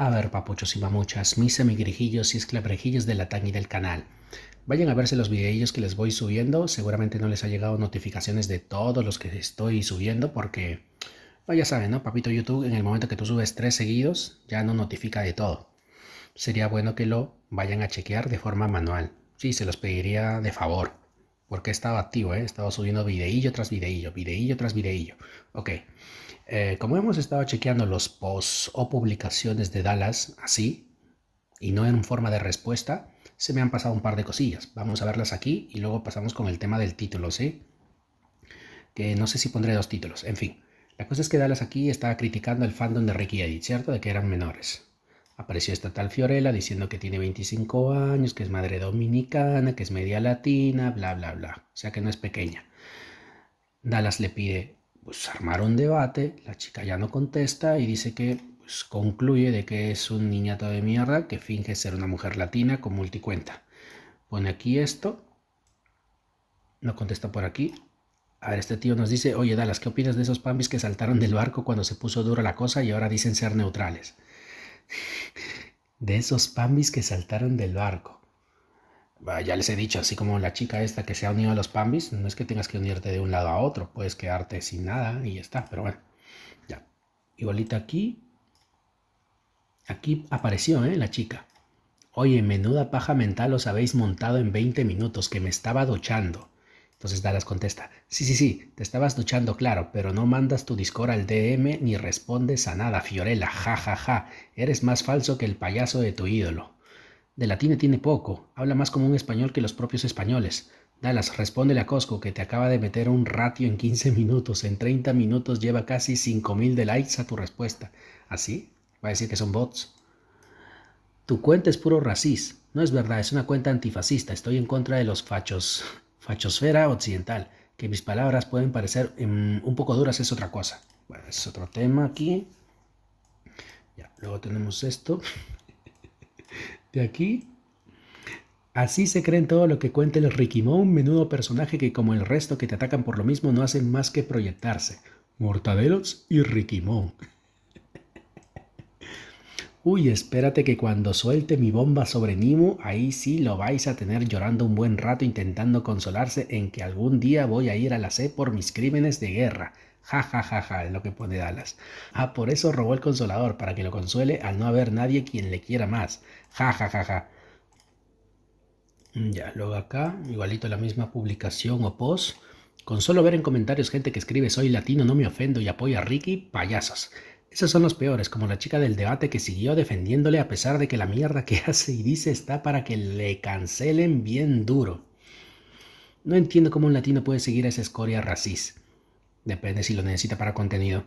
A ver, papuchos y mamuchas, mis semigrijillos y esclabrejillos de la y del canal. Vayan a verse los videillos que les voy subiendo. Seguramente no les ha llegado notificaciones de todos los que estoy subiendo porque, pues, ya saben, ¿no? Papito YouTube, en el momento que tú subes tres seguidos, ya no notifica de todo. Sería bueno que lo vayan a chequear de forma manual. Sí, se los pediría de favor porque estaba activo, ¿eh? he subiendo videillo tras videillo, videillo tras videillo. Ok, eh, como hemos estado chequeando los posts o publicaciones de Dallas así, y no en forma de respuesta, se me han pasado un par de cosillas. Vamos a verlas aquí y luego pasamos con el tema del título, ¿sí? Que no sé si pondré dos títulos, en fin. La cosa es que Dallas aquí estaba criticando el fandom de Ricky Eddy, ¿cierto? De que eran menores. Apareció esta tal Fiorella diciendo que tiene 25 años, que es madre dominicana, que es media latina, bla, bla, bla. O sea que no es pequeña. Dallas le pide, pues armar un debate, la chica ya no contesta y dice que pues, concluye de que es un niñato de mierda que finge ser una mujer latina con multicuenta. Pone aquí esto, no contesta por aquí. A ver, este tío nos dice, oye Dallas, ¿qué opinas de esos pambis que saltaron del barco cuando se puso dura la cosa y ahora dicen ser neutrales? de esos pambis que saltaron del barco. ya les he dicho, así como la chica esta que se ha unido a los pambis, no es que tengas que unirte de un lado a otro, puedes quedarte sin nada y ya está, pero bueno, ya. Igualito aquí, aquí apareció ¿eh? la chica. Oye, menuda paja mental os habéis montado en 20 minutos, que me estaba duchando. Entonces Dallas contesta, sí, sí, sí, te estabas duchando, claro, pero no mandas tu Discord al DM ni respondes a nada, Fiorella, ja, ja, ja, eres más falso que el payaso de tu ídolo. De latín tiene poco, habla más como un español que los propios españoles. Dallas, respóndele a Costco que te acaba de meter un ratio en 15 minutos, en 30 minutos lleva casi 5.000 de likes a tu respuesta. ¿Así? ¿Ah, Va a decir que son bots. Tu cuenta es puro racis. No es verdad, es una cuenta antifascista. Estoy en contra de los fachos fachosfera occidental. Que mis palabras pueden parecer em, un poco duras es otra cosa. Bueno, es otro tema aquí. luego tenemos esto de aquí. Así se en todo lo que cuenta el Riquimón, menudo personaje que como el resto que te atacan por lo mismo no hacen más que proyectarse. Mortadelos y Riquimón. Uy, espérate que cuando suelte mi bomba sobre Nimu, ahí sí lo vais a tener llorando un buen rato intentando consolarse en que algún día voy a ir a la C por mis crímenes de guerra. Ja, ja, ja, ja, es lo que pone Dallas. Ah, por eso robó el consolador, para que lo consuele al no haber nadie quien le quiera más. Ja, ja, ja, ja. Mm, ya, luego acá, igualito la misma publicación o post. Con solo ver en comentarios gente que escribe soy latino no me ofendo y apoya a Ricky, payasos. Esos son los peores, como la chica del debate que siguió defendiéndole a pesar de que la mierda que hace y dice está para que le cancelen bien duro. No entiendo cómo un latino puede seguir a esa escoria racista. Depende si lo necesita para contenido.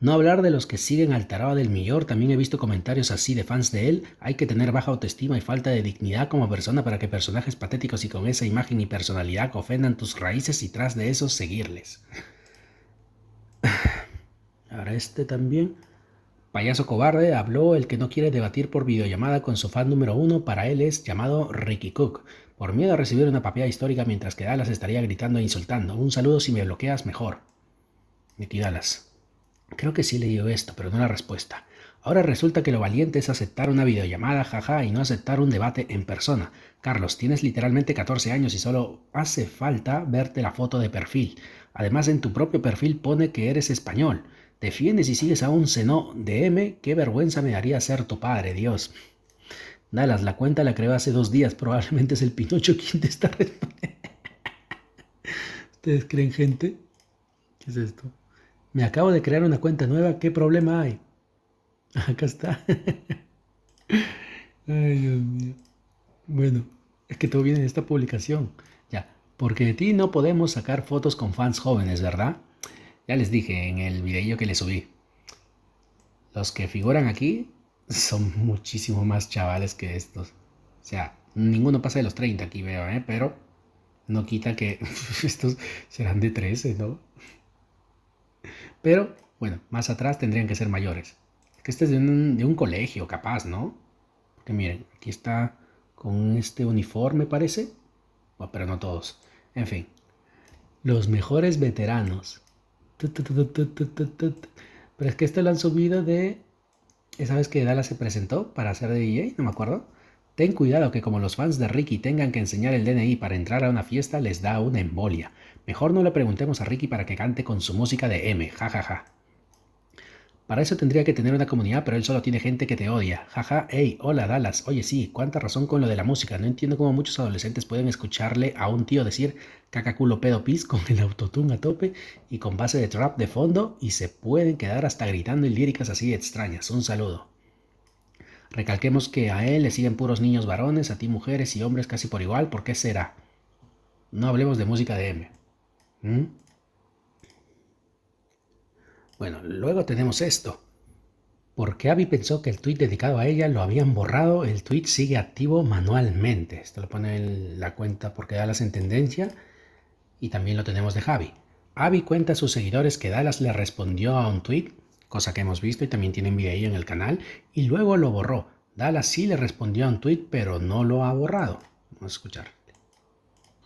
No hablar de los que siguen al tarado del millor, también he visto comentarios así de fans de él, hay que tener baja autoestima y falta de dignidad como persona para que personajes patéticos y con esa imagen y personalidad ofendan tus raíces y tras de eso seguirles. Ahora este también. Payaso cobarde habló el que no quiere debatir por videollamada con su fan número uno, para él es llamado Ricky Cook, por miedo a recibir una papiada histórica mientras que Dallas estaría gritando e insultando. Un saludo si me bloqueas mejor. Nicky Dallas. Creo que sí leí esto, pero no la respuesta. Ahora resulta que lo valiente es aceptar una videollamada, jaja, y no aceptar un debate en persona. Carlos, tienes literalmente 14 años y solo hace falta verte la foto de perfil. Además, en tu propio perfil pone que eres español. Defiendes y sigues a un seno de M. Qué vergüenza me daría ser tu padre, Dios. Dalas, la cuenta la creó hace dos días. Probablemente es el Pinocho quien te está respondiendo. ¿Ustedes creen, gente? ¿Qué es esto? Me acabo de crear una cuenta nueva. ¿Qué problema hay? Acá está. Ay, Dios mío. Bueno, es que todo viene en esta publicación. Ya, porque de ti no podemos sacar fotos con fans jóvenes, ¿verdad? Ya les dije en el video que les subí. Los que figuran aquí son muchísimo más chavales que estos. O sea, ninguno pasa de los 30 aquí veo, ¿eh? Pero no quita que estos serán de 13, ¿no? Pero, bueno, más atrás tendrían que ser mayores. Que este es de un, de un colegio, capaz, ¿no? Porque miren, aquí está con este uniforme, parece. pero no todos. En fin, los mejores veteranos pero es que esto lo han subido de. Esa vez que Dala se presentó para hacer de DJ, no me acuerdo. Ten cuidado que como los fans de Ricky tengan que enseñar el DNI para entrar a una fiesta les da una embolia. Mejor no le preguntemos a Ricky para que cante con su música de M, jajaja. Ja, ja. Para eso tendría que tener una comunidad, pero él solo tiene gente que te odia. Jaja, hey, hola Dallas. Oye, sí, cuánta razón con lo de la música. No entiendo cómo muchos adolescentes pueden escucharle a un tío decir caca pedo pis con el autotune a tope y con base de trap de fondo y se pueden quedar hasta gritando en líricas así extrañas. Un saludo. Recalquemos que a él le siguen puros niños varones, a ti mujeres y hombres casi por igual. ¿Por qué será? No hablemos de música de M. ¿Mm? Bueno, luego tenemos esto. Porque Abby pensó que el tweet dedicado a ella lo habían borrado, el tweet sigue activo manualmente. Esto lo pone en la cuenta porque Dallas en tendencia y también lo tenemos de Javi. Abby cuenta a sus seguidores que Dallas le respondió a un tweet, cosa que hemos visto y también tienen vídeo video en el canal, y luego lo borró. Dallas sí le respondió a un tweet, pero no lo ha borrado. Vamos a escuchar.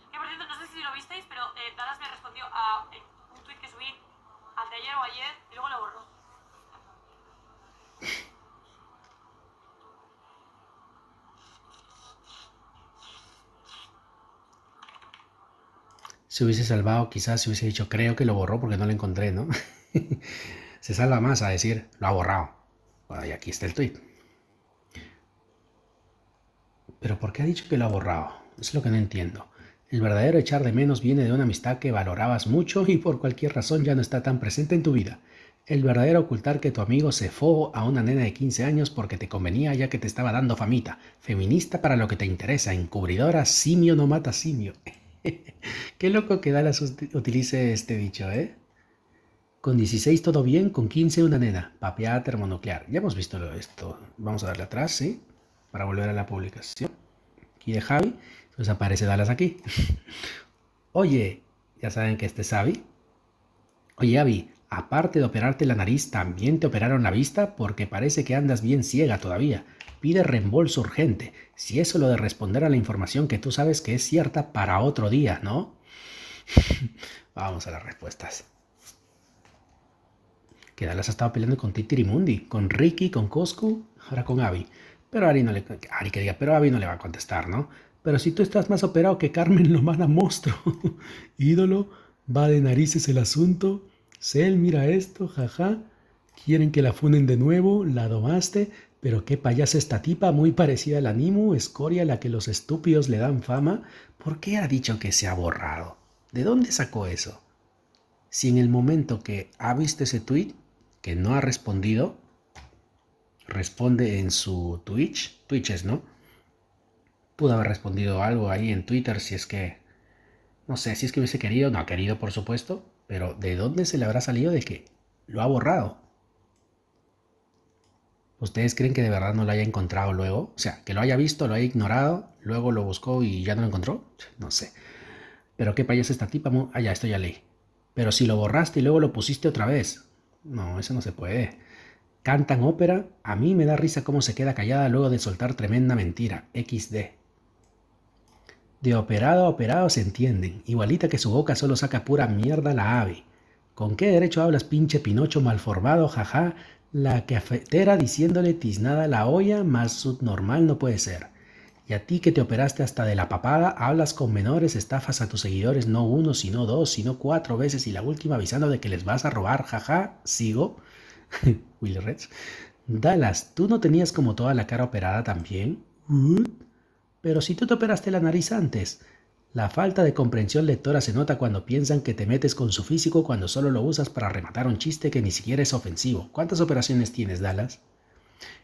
por no sé si lo visteis, pero eh, me respondió a eh, un que subí o ayer Si hubiese salvado, quizás se hubiese dicho, creo que lo borró porque no lo encontré, ¿no? se salva más a decir, lo ha borrado. y aquí está el tweet. Pero ¿por qué ha dicho que lo ha borrado? Es lo que no entiendo. El verdadero echar de menos viene de una amistad que valorabas mucho y por cualquier razón ya no está tan presente en tu vida. El verdadero ocultar que tu amigo se fue a una nena de 15 años porque te convenía ya que te estaba dando famita. Feminista para lo que te interesa, encubridora, simio no mata simio. Qué loco que Dallas utilice este bicho, ¿eh? Con 16 todo bien, con 15 una nena. Papeada termonuclear. Ya hemos visto esto. Vamos a darle atrás, ¿sí? Para volver a la publicación. Aquí de Javi. Entonces aparece Dallas aquí. Oye, ya saben que este es Avi. Oye, Javi, aparte de operarte la nariz, también te operaron la vista porque parece que andas bien ciega todavía pide reembolso urgente. Si eso lo de responder a la información que tú sabes que es cierta para otro día, ¿no? Vamos a las respuestas. Que Dallas ha estado peleando con Titirimundi, con Ricky, con Coscu, ahora con Abby. Pero Ari le, que diga, pero Abby no le va a contestar, ¿no? Pero si tú estás más operado que Carmen lo Lomana Monstruo, ídolo, va de narices el asunto. Cell mira esto, jaja. Quieren que la funen de nuevo, la domaste. Pero qué payasa esta tipa, muy parecida a la Nimu, escoria a la que los estúpidos le dan fama. ¿Por qué ha dicho que se ha borrado? ¿De dónde sacó eso? Si en el momento que ha visto ese tweet, que no ha respondido, responde en su Twitch, Twitches, ¿no? Pudo haber respondido algo ahí en Twitter si es que, no sé, si es que hubiese querido, no ha querido por supuesto, pero ¿de dónde se le habrá salido de que lo ha borrado? ¿Ustedes creen que de verdad no lo haya encontrado luego? O sea, que lo haya visto, lo haya ignorado, luego lo buscó y ya no lo encontró. No sé. Pero qué payas esta tipa. Ah, ya, esto ya leí. Pero si lo borraste y luego lo pusiste otra vez. No, eso no se puede. Cantan ópera. A mí me da risa cómo se queda callada luego de soltar tremenda mentira. XD. De operado a operado se entienden. Igualita que su boca solo saca pura mierda la ave. ¿Con qué derecho hablas, pinche Pinocho malformado, jaja? La cafetera diciéndole tiznada la olla, más subnormal no puede ser. Y a ti que te operaste hasta de la papada, hablas con menores, estafas a tus seguidores no uno, sino dos, sino cuatro veces y la última avisando de que les vas a robar, jaja, sigo. Will Reds. Dallas, ¿tú no tenías como toda la cara operada también? Pero si tú te operaste la nariz antes, la falta de comprensión lectora se nota cuando piensan que te metes con su físico cuando solo lo usas para rematar un chiste que ni siquiera es ofensivo. ¿Cuántas operaciones tienes, Dallas?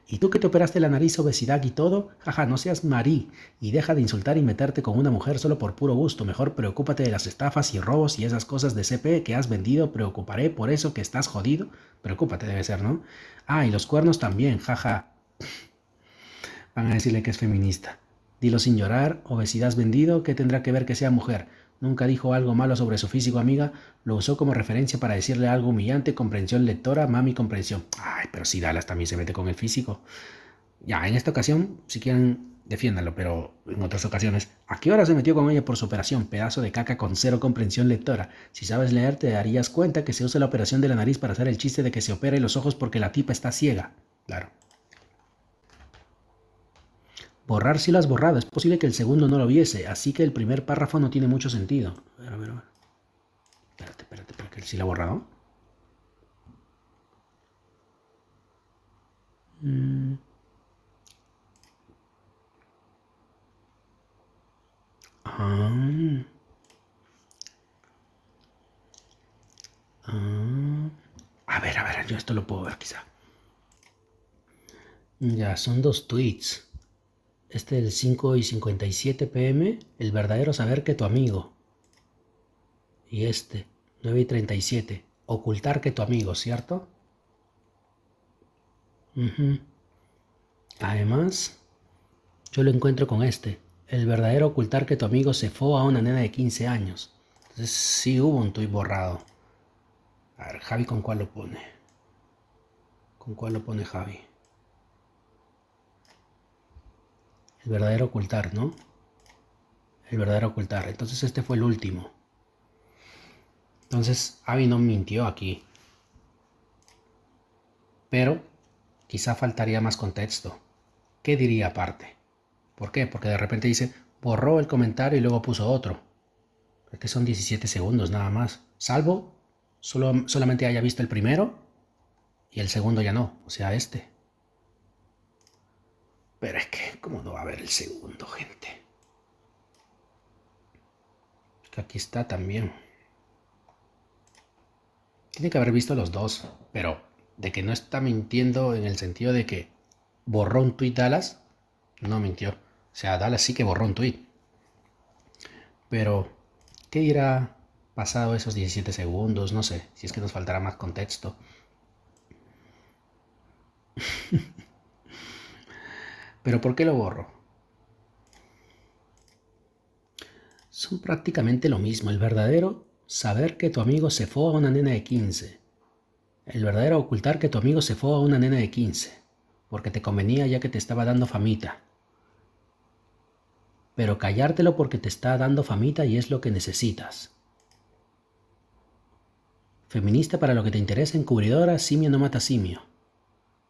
¿Y tú que te operaste la nariz, obesidad y todo? Jaja, no seas marí y deja de insultar y meterte con una mujer solo por puro gusto. Mejor preocúpate de las estafas y robos y esas cosas de CP que has vendido. Preocuparé por eso que estás jodido. Preocúpate debe ser, ¿no? Ah, y los cuernos también, jaja. Van a decirle que es feminista. Dilo sin llorar, obesidad vendido, ¿qué tendrá que ver que sea mujer? Nunca dijo algo malo sobre su físico, amiga. Lo usó como referencia para decirle algo humillante, comprensión lectora, mami, comprensión. Ay, pero si Dallas también se mete con el físico. Ya, en esta ocasión, si quieren, defiéndanlo, pero en otras ocasiones. ¿A qué hora se metió con ella por su operación? Pedazo de caca con cero comprensión lectora. Si sabes leer, te darías cuenta que se usa la operación de la nariz para hacer el chiste de que se opere los ojos porque la tipa está ciega. Claro. Borrar sí las borrado. es posible que el segundo no lo viese, así que el primer párrafo no tiene mucho sentido. A ver, a ver, a ver. Espérate, espérate, porque él sí la ha borrado. Mm. Ah. Ah. A ver, a ver, yo esto lo puedo ver quizá. Ya, son dos tweets. Este el 5 y 57 pm, El verdadero saber que tu amigo. Y este, 9 y 37, Ocultar que tu amigo, ¿cierto? Además, yo lo encuentro con este, El verdadero ocultar que tu amigo se fue a una nena de 15 años. Entonces sí hubo un tuit borrado. A ver, Javi, ¿con cuál lo pone? ¿Con cuál lo pone Javi? El verdadero ocultar, ¿no? El verdadero ocultar. Entonces este fue el último. Entonces Avi no mintió aquí. Pero quizá faltaría más contexto. ¿Qué diría aparte? ¿Por qué? Porque de repente dice, borró el comentario y luego puso otro. Porque son 17 segundos nada más. Salvo solo, solamente haya visto el primero y el segundo ya no, o sea, este. Pero es que, ¿cómo no va a haber el segundo, gente? aquí está también. Tiene que haber visto los dos, pero de que no está mintiendo en el sentido de que borró un tuit Dallas, no mintió. O sea, Dallas sí que borró un tuit. Pero, ¿qué irá pasado esos 17 segundos? No sé, si es que nos faltará más contexto. Pero ¿por qué lo borro? Son prácticamente lo mismo. El verdadero saber que tu amigo se fue a una nena de 15. El verdadero ocultar que tu amigo se fue a una nena de 15. Porque te convenía ya que te estaba dando famita. Pero callártelo porque te está dando famita y es lo que necesitas. Feminista para lo que te interesa, encubridora, simio no mata simio.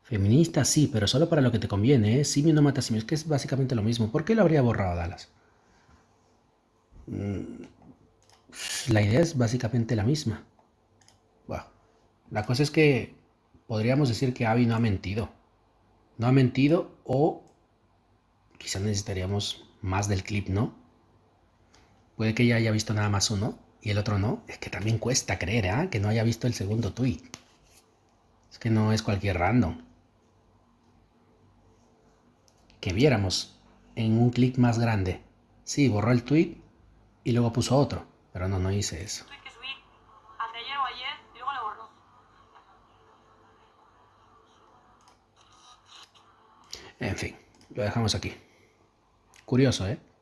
Feminista sí, pero solo para lo que te conviene, ¿eh? Simio no mata simio, es que es básicamente lo mismo. ¿Por qué lo habría borrado Dallas? Mm, la idea es básicamente la misma. la cosa es que podríamos decir que Abby no ha mentido. No ha mentido o quizás necesitaríamos más del clip, ¿no? Puede que ella haya visto nada más uno y el otro no. Es que también cuesta creer, ¿ah? Que no haya visto el segundo tweet. Es que no es cualquier random que viéramos en un clic más grande. Sí, borró el tweet y luego puso otro, pero no, no hice eso. En fin, lo dejamos aquí. Curioso, ¿eh?